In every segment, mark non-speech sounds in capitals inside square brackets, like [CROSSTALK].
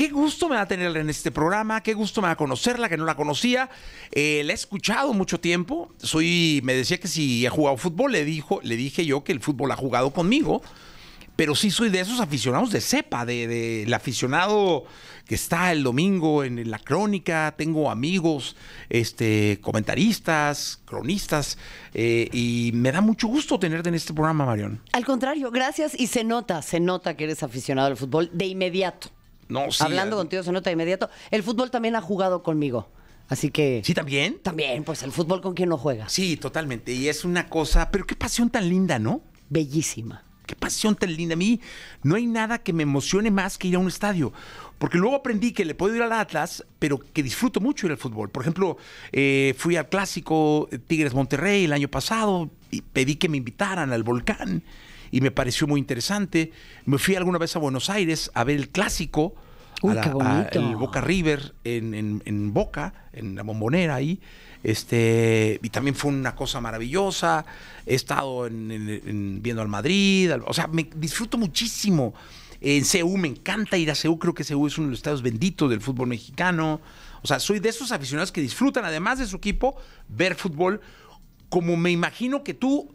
Qué gusto me va a tener en este programa, qué gusto me va a conocerla, que no la conocía. Eh, la he escuchado mucho tiempo. Soy, me decía que si ha jugado fútbol, le, dijo, le dije yo que el fútbol ha jugado conmigo. Pero sí soy de esos aficionados de cepa, del de, aficionado que está el domingo en la crónica. Tengo amigos, este, comentaristas, cronistas, eh, y me da mucho gusto tenerte en este programa, Marión. Al contrario, gracias y se nota, se nota que eres aficionado al fútbol de inmediato. No, Hablando ah. contigo se nota de inmediato. El fútbol también ha jugado conmigo. Así que. ¿Sí también? También, pues el fútbol con quien no juega. Sí, totalmente. Y es una cosa. Pero qué pasión tan linda, ¿no? Bellísima. Qué pasión tan linda. A mí no hay nada que me emocione más que ir a un estadio. Porque luego aprendí que le puedo ir al Atlas, pero que disfruto mucho ir al fútbol. Por ejemplo, eh, fui al clásico Tigres Monterrey el año pasado y pedí que me invitaran al volcán y me pareció muy interesante. Me fui alguna vez a Buenos Aires a ver el clásico. el Boca River en, Boca, en la bombonera ahí. Este, y también fue una cosa maravillosa. He estado viendo al Madrid. o sea, me disfruto muchísimo. En CEU me encanta ir a CEU. Creo que CEU es uno de los estados benditos del fútbol mexicano. O sea, soy de esos aficionados que disfrutan, además de su equipo, ver fútbol como me imagino que tú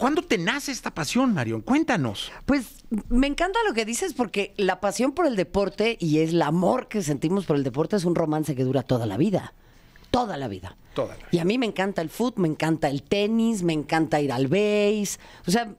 ¿Cuándo te nace esta pasión, Marion? Cuéntanos. Pues me encanta lo que dices porque la pasión por el deporte y es el amor que sentimos por el deporte es un romance que dura toda la vida. Toda la vida. Toda Y a mí me encanta el fútbol, me encanta el tenis, me encanta ir al base. O sea,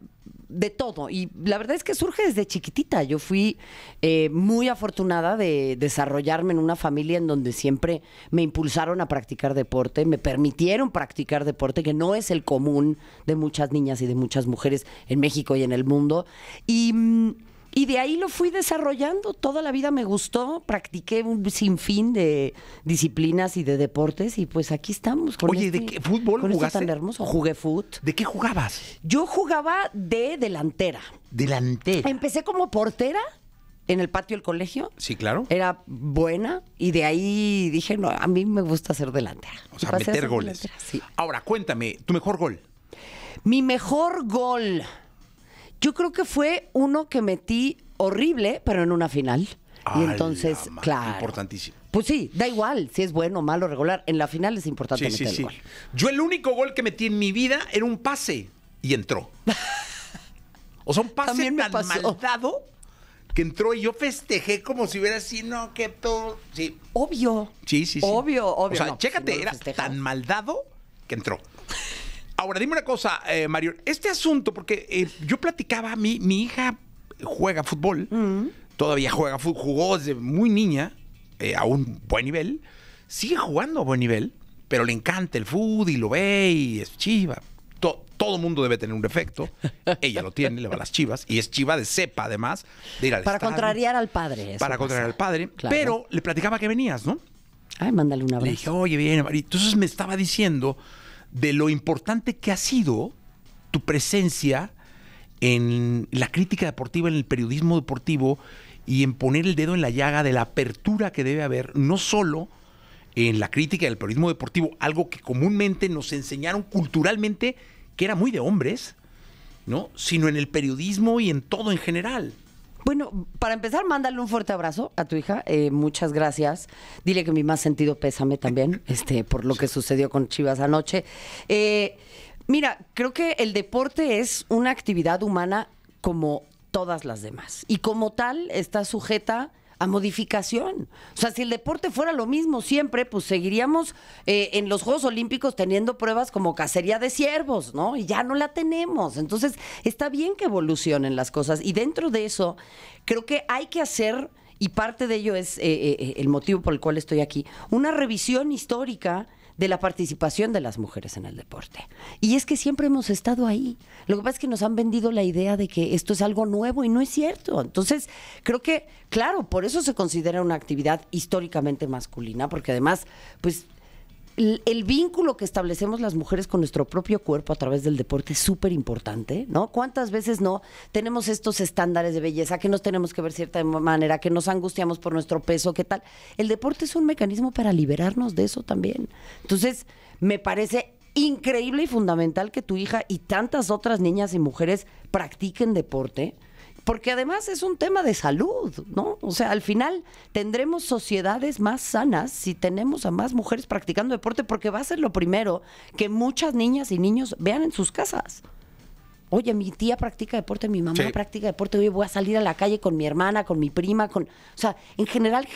de todo. Y la verdad es que surge desde chiquitita. Yo fui eh, muy afortunada de desarrollarme en una familia en donde siempre me impulsaron a practicar deporte, me permitieron practicar deporte, que no es el común de muchas niñas y de muchas mujeres en México y en el mundo. Y mm, y de ahí lo fui desarrollando. Toda la vida me gustó. Practiqué un sinfín de disciplinas y de deportes. Y pues aquí estamos. Oye, ¿de este qué fútbol con este jugaste? tan hermoso. Jugué fútbol ¿De qué jugabas? Yo jugaba de delantera. Delantera. Empecé como portera en el patio del colegio. Sí, claro. Era buena y de ahí dije, no, a mí me gusta ser delantera. O sea, meter goles. Ahora, cuéntame, tu mejor gol. Mi mejor gol. Yo creo que fue uno que metí horrible, pero en una final. Y entonces, claro. Importantísimo. Pues sí, da igual si es bueno, malo, regular. En la final es importante Sí, sí, sí. Yo el único gol que metí en mi vida era un pase y entró. [LAUGHS] O sea, un pase tan mal dado que entró y yo festejé como si hubiera sido no, que todo. Sí, Obvio. sí, sí. sí. Obvio, obvio. O sea, pues chécate, era tan mal dado que entró. Ahora, dime una cosa, eh, Mario. Este asunto, porque eh, yo platicaba, mi, mi hija juega fútbol, mm. todavía juega fútbol, jugó desde muy niña, eh, a un buen nivel, sigue jugando a buen nivel, pero le encanta el fútbol y lo ve y es chiva. todo mundo debe tener un defecto. Ella lo tiene, le va las chivas. Y es chiva de cepa, además, de ir al Para contrariar al padre. Para contrariar al padre. Pero le platicaba que venías, ¿no? Ay, mándale una abrazo. Le dije, oye, bien, Entonces me estaba diciendo de lo importante que ha sido tu presencia en la crítica deportiva, en el periodismo deportivo y en poner el dedo en la llaga de la apertura que debe haber, no solo en la crítica del periodismo deportivo, algo que comúnmente nos enseñaron culturalmente que era muy de hombres, ¿no? sino en el periodismo y en todo en general. Bueno, para empezar, mándale un fuerte abrazo a tu hija. Eh, muchas gracias. Dile que mi más sentido pésame también [LAUGHS] este, por lo que sucedió con Chivas anoche. Eh, mira, creo que el deporte es una actividad humana como todas las demás. Y como tal, está sujeta a modificación. O sea, si el deporte fuera lo mismo siempre, pues seguiríamos eh, en los Juegos Olímpicos teniendo pruebas como cacería de ciervos, ¿no? Y ya no la tenemos. Entonces, está bien que evolucionen las cosas. Y dentro de eso, creo que hay que hacer, y parte de ello es eh, eh, el motivo por el cual estoy aquí, una revisión histórica de la participación de las mujeres en el deporte. Y es que siempre hemos estado ahí. Lo que pasa es que nos han vendido la idea de que esto es algo nuevo y no es cierto. Entonces, creo que, claro, por eso se considera una actividad históricamente masculina, porque además, pues el, vínculo que establecemos las mujeres con nuestro propio cuerpo a través del deporte es súper importante, ¿no? ¿Cuántas veces no tenemos estos estándares de belleza, que nos tenemos que ver cierta manera, que nos angustiamos por nuestro peso, qué tal? El deporte es un mecanismo para liberarnos de eso también. Entonces, me parece increíble y fundamental que tu hija y tantas otras niñas y mujeres practiquen deporte porque además es un tema de salud, ¿no? O sea, al final tendremos sociedades más sanas si tenemos a más mujeres practicando deporte, porque va a ser lo primero que muchas niñas y niños vean en sus casas. Oye, mi tía practica deporte, mi mamá practica deporte, hoy voy a salir a la calle con mi hermana, con mi prima, con... O sea, en general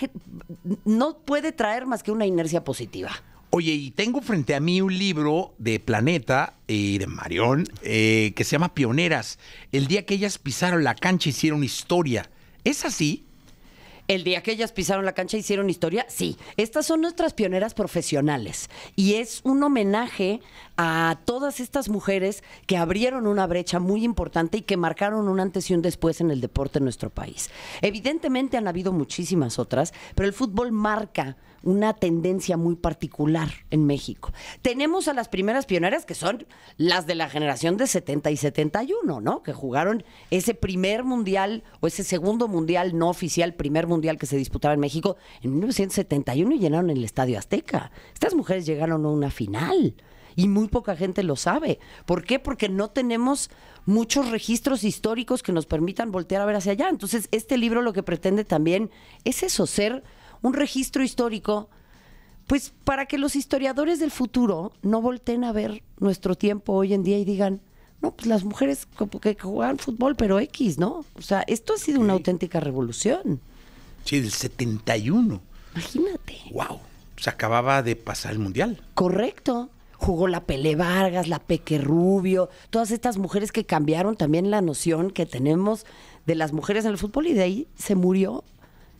no puede traer más que una inercia positiva. Oye, y tengo frente a mí un libro de Planeta y de Marión eh, que se llama Pioneras. El día que ellas pisaron la cancha hicieron historia. ¿Es así? El día que ellas pisaron la cancha hicieron historia, sí. Estas son nuestras pioneras profesionales y es un homenaje a todas estas mujeres que abrieron una brecha muy importante y que marcaron un antes y un después en el deporte en nuestro país. Evidentemente han habido muchísimas otras, pero el fútbol marca una tendencia muy particular en México. Tenemos a las primeras pioneras que son las de la generación de 70 y 71, ¿no? Que jugaron ese primer mundial o ese segundo mundial no oficial, primer mundial que se disputaba en México en 1971 y llenaron el Estadio Azteca. Estas mujeres llegaron a una final y muy poca gente lo sabe. ¿Por qué? Porque no tenemos muchos registros históricos que nos permitan voltear a ver hacia allá. Entonces, este libro lo que pretende también es eso, ser un registro histórico, pues para que los historiadores del futuro no volteen a ver nuestro tiempo hoy en día y digan, no, pues las mujeres como que jugaban fútbol, pero X, ¿no? O sea, esto ha sido una auténtica revolución. Sí, del 71. Imagínate. ¡Wow! Se acababa de pasar el mundial. Correcto. Jugó la Pele Vargas, la Peque Rubio, todas estas mujeres que cambiaron también la noción que tenemos de las mujeres en el fútbol y de ahí se murió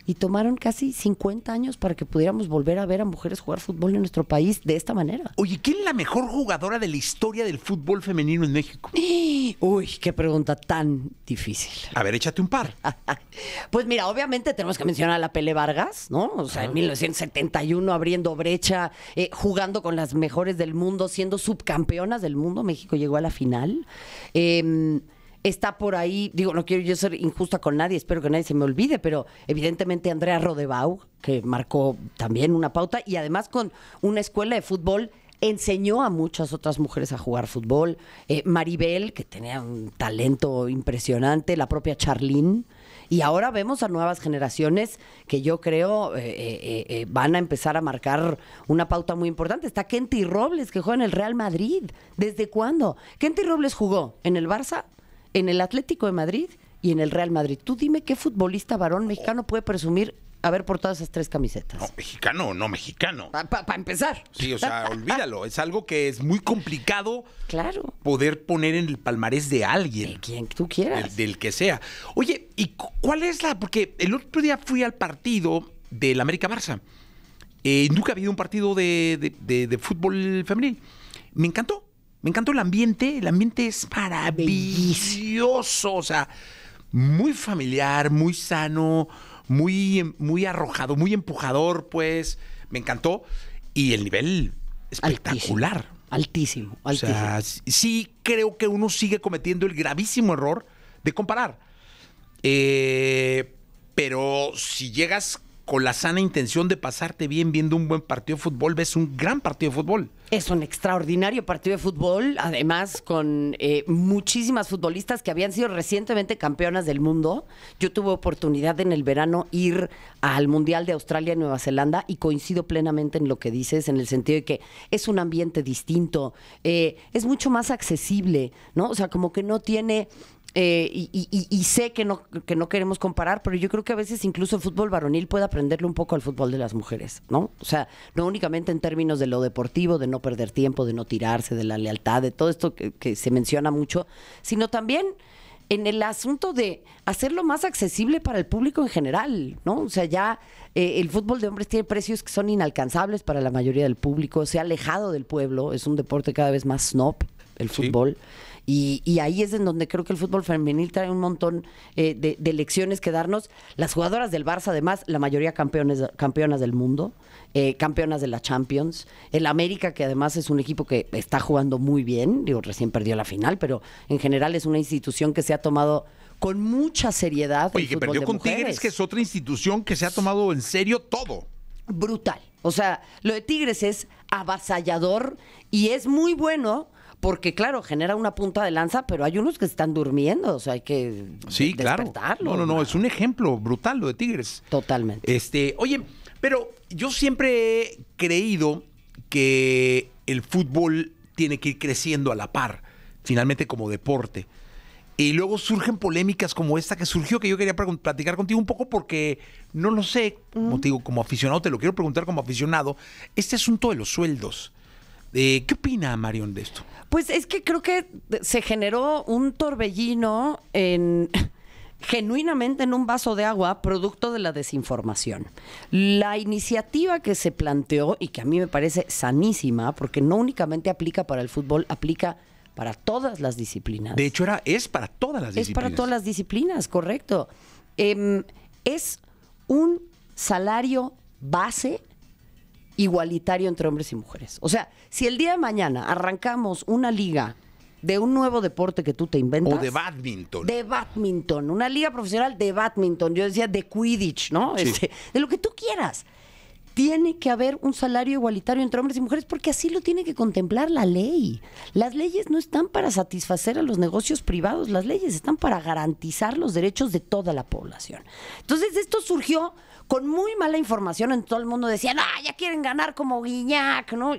y tomaron casi 50 años para que pudiéramos volver a ver a mujeres jugar fútbol en nuestro país de esta manera. Oye, ¿quién es la mejor jugadora de la historia del fútbol femenino en México? [GASPS] Uy, qué pregunta tan difícil. A ver, échate un par. [LAUGHS] pues mira, obviamente tenemos que mencionar a la Pele Vargas, ¿no? O sea, en 1971 abriendo brecha, eh, jugando con las mejores del mundo, siendo subcampeonas del mundo, México llegó a la final. Eh, está por ahí, digo, no quiero yo ser injusta con nadie, espero que nadie se me olvide, pero evidentemente Andrea Rodebau, que marcó también una pauta, y además con una escuela de fútbol enseñó a muchas otras mujeres a jugar fútbol. Eh, Maribel, que tenía un talento impresionante, la propia Charlene. Y ahora vemos a nuevas generaciones que yo creo eh, eh, van a empezar a marcar una pauta muy importante. Está Kenty Robles, que juega en el Real Madrid. ¿Desde cuándo? Kenty Robles jugó en el Barça, en el Atlético de Madrid y en el Real Madrid. Tú dime qué futbolista varón oh. mexicano puede presumir haber todas esas tres camisetas. No, mexicano, no mexicano. Para empezar. Sí, o sea, olvídalo. Es algo que es muy complicado claro. poder poner en el palmarés de alguien. De quien tú quieras. Del, que sea. Oye, ¿y cuál es la...? Porque el otro día fui al partido del América Barça. Eh, nunca había un partido de, de fútbol femenil. Me encantó. Me encantó el ambiente, el ambiente es maravilloso, o sea, muy familiar, muy sano, muy, muy arrojado, muy empujador, pues, me encantó. Y el nivel espectacular. Altísimo, altísimo. sí creo que uno sigue cometiendo el gravísimo error de comparar. Eh, pero si llegas con la sana intención de pasarte bien viendo un buen partido de fútbol, ves un gran partido de fútbol. Es un extraordinario partido de fútbol, además con eh, muchísimas futbolistas que habían sido recientemente campeonas del mundo. Yo tuve oportunidad en el verano ir al Mundial de Australia y Nueva Zelanda y coincido plenamente en lo que dices, en el sentido de que es un ambiente distinto, eh, es mucho más accesible, ¿no? O sea, como que no tiene eh, y, sé que no, que no queremos comparar, pero yo creo que a veces incluso el fútbol varonil puede aprenderle un poco al fútbol de las mujeres, ¿no? O sea, no únicamente en términos de lo deportivo, de no perder tiempo, de no tirarse, de la lealtad, de todo esto que, se menciona mucho, sino también en el asunto de hacerlo más accesible para el público en general, ¿no? O sea, ya eh, el fútbol de hombres tiene precios que son inalcanzables para la mayoría del público, se ha alejado del pueblo, es un deporte cada vez más snob, el fútbol. Y, ahí es en donde creo que el fútbol femenil trae un montón eh, de, lecciones que darnos. Las jugadoras del Barça, además, la mayoría campeonas del mundo, eh, campeonas de la Champions. El América, que además es un equipo que está jugando muy bien, digo, recién perdió la final, pero en general es una institución que se ha tomado con mucha seriedad. Oye, que perdió con Tigres, que es otra institución que se ha tomado en serio todo. Brutal. O sea, lo de Tigres es avasallador y es muy bueno porque claro, genera una punta de lanza, pero hay unos que están durmiendo, o sea, hay que sí, Claro. No, no, no, es un ejemplo brutal lo de Tigres. Totalmente. Este, oye, pero yo siempre he creído que el fútbol tiene que ir creciendo a la par, finalmente como deporte. Y luego surgen polémicas como esta que surgió, que yo quería platicar contigo un poco porque no lo sé, como, te digo, como aficionado, te lo quiero preguntar como aficionado, este asunto de los sueldos. Eh, ¿Qué opina Marion de esto? Pues es que creo que se generó un torbellino [LAUGHS] genuinamente en un vaso de agua producto de la desinformación. La iniciativa que se planteó y que a mí me parece sanísima, porque no únicamente aplica para el fútbol, aplica para todas las disciplinas. De hecho, es para todas las disciplinas. Es para todas las disciplinas, correcto. Em, es un salario base igualitario entre hombres y mujeres. O sea, si el día de mañana arrancamos una liga de un nuevo deporte que tú te inventas. O de badminton. De badminton, una liga profesional de badminton. Yo decía de Quidditch, ¿no? Este, de lo que tú quieras. Tiene que haber un salario igualitario entre hombres y mujeres porque así lo tiene que contemplar la ley. Las leyes no están para satisfacer a los negocios privados, las leyes están para garantizar los derechos de toda la población. Entonces esto surgió con muy mala información en todo el mundo decían, ah, ya quieren ganar como Guiñac, ¿no?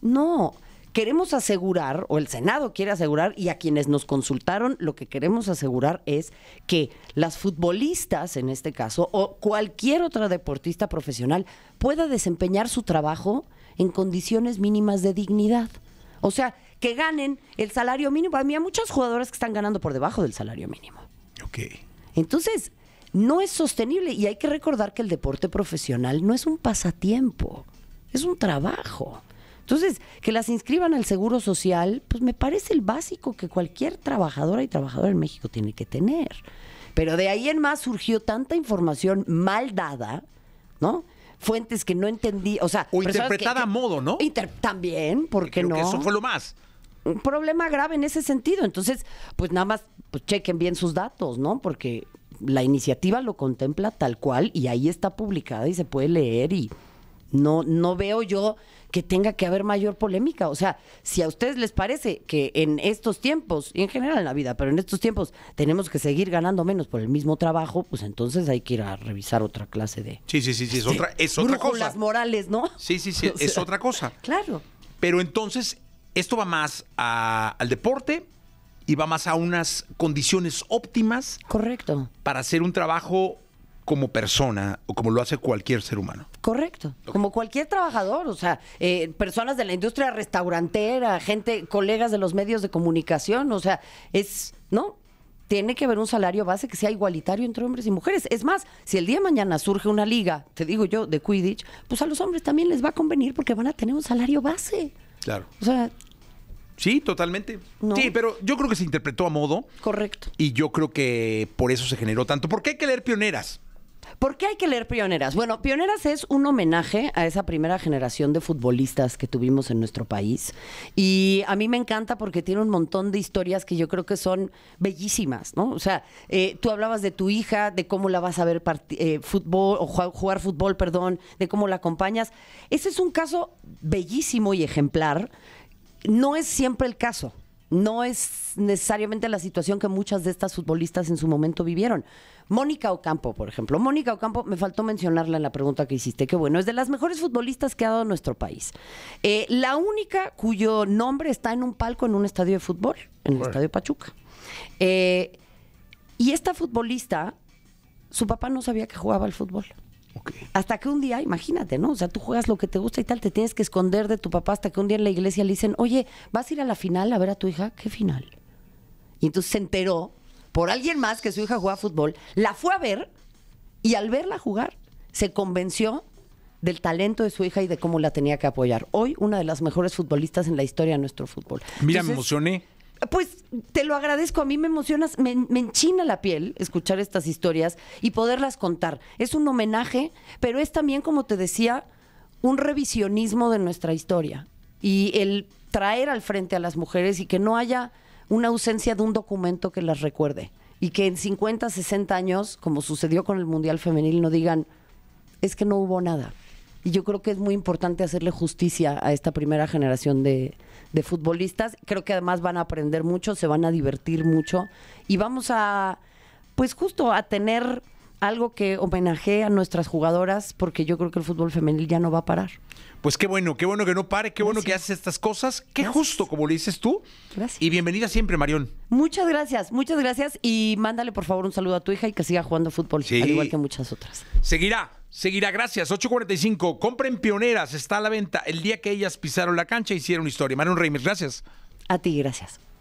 No, queremos asegurar, o el Senado quiere asegurar, y a quienes nos consultaron, lo que queremos asegurar es que las futbolistas, en este caso, o cualquier otra deportista profesional, pueda desempeñar su trabajo en condiciones mínimas de dignidad. O sea, que ganen el salario mínimo. A mí hay muchas jugadoras que están ganando por debajo del salario mínimo. Ok. Entonces, no es sostenible. Y hay que recordar que el deporte profesional no es un pasatiempo, es un trabajo. Entonces, que las inscriban al Seguro Social, pues me parece el básico que cualquier trabajadora y trabajador en México tiene que tener. Pero de ahí en más surgió tanta información mal dada, ¿no? Fuentes que no entendí, o sea... interpretada a modo, ¿no? también, porque no? Que eso fue lo más un problema grave en ese sentido. Entonces, pues nada más pues chequen bien sus datos, ¿no? Porque la iniciativa lo contempla tal cual y ahí está publicada y se puede leer y no, no veo yo que tenga que haber mayor polémica. O sea, si a ustedes les parece que en estos tiempos, y en general en la vida, pero en estos tiempos tenemos que seguir ganando menos por el mismo trabajo, pues entonces hay que ir a revisar otra clase de... Sí, sí, sí, sí es, este, otra, es otra cosa. las morales, ¿no? Sí, sí, sí, [LAUGHS] es otra cosa. Claro. Pero entonces, esto va más al deporte y va más a unas condiciones óptimas. Correcto. Para hacer un trabajo como persona o como lo hace cualquier ser humano. Correcto, como cualquier trabajador, o sea, eh, personas de la industria restaurantera, gente, colegas de los medios de comunicación, o sea, es, ¿no? Tiene que haber un salario base que sea igualitario entre hombres y mujeres. Es más, si el día de mañana surge una liga, te digo yo, de Quidditch, pues a los hombres también les va a convenir porque van a tener un salario base. Claro. O sea, Sí, totalmente. Sí, pero yo creo que se interpretó a modo. Correcto. Y yo creo que por eso se generó tanto. ¿Por qué hay que leer pioneras? ¿Por qué hay que leer Pioneras? Bueno, Pioneras es un homenaje a esa primera generación de futbolistas que tuvimos en nuestro país. Y a mí me encanta porque tiene un montón de historias que yo creo que son bellísimas, ¿no? O sea, eh, tú hablabas de tu hija, de cómo la vas a ver eh, fútbol, o jugar, jugar fútbol, perdón, de cómo la acompañas. Ese es un caso bellísimo y ejemplar no es siempre el caso. No es necesariamente la situación que muchas de estas futbolistas en su momento vivieron. Mónica Ocampo, por ejemplo. Mónica Ocampo, me faltó mencionarla en la pregunta que hiciste, Qué bueno, es de las mejores futbolistas que ha dado nuestro país. Eh, la única cuyo nombre está en un palco en un estadio de fútbol, en el Estadio Pachuca. Eh, y esta futbolista, su papá no sabía que jugaba al fútbol. Hasta que un día, imagínate, ¿no? O sea, tú juegas lo que te gusta y tal, te tienes que esconder de tu papá hasta que un día en la iglesia le dicen, oye, ¿vas a ir a la final a ver a tu hija? ¿Qué final? Y entonces se enteró por alguien más que su hija jugaba fútbol, la fue a ver y al verla jugar se convenció del talento de su hija y de cómo la tenía que apoyar. Hoy una de las mejores futbolistas en la historia de nuestro fútbol. Mira, me emocioné. Pues te lo agradezco, a mí me emocionas, me, me, enchina la piel escuchar estas historias y poderlas contar. Es un homenaje, pero es también, como te decía, un revisionismo de nuestra historia y el traer al frente a las mujeres y que no haya una ausencia de un documento que las recuerde y que en 50, 60 años, como sucedió con el Mundial Femenil, no digan, es que no hubo nada. Y yo creo que es muy importante hacerle justicia a esta primera generación de, de futbolistas. Creo que además van a aprender mucho, se van a divertir mucho y vamos a, pues justo a tener algo que homenaje a nuestras jugadoras, porque yo creo que el fútbol femenil ya no va a parar. Pues qué bueno, qué bueno que no pare, qué bueno que haces estas cosas, qué justo, como le dices tú. Gracias. Y bienvenida siempre, Marión. Muchas gracias, muchas gracias. Y mándale, por favor, un saludo a tu hija y que siga jugando fútbol, al igual que muchas otras. Seguirá. Seguirá, gracias. 8.45. Compren pioneras, está a la venta. El día que ellas pisaron la cancha hicieron historia. Marion Reimers, gracias. A ti, gracias.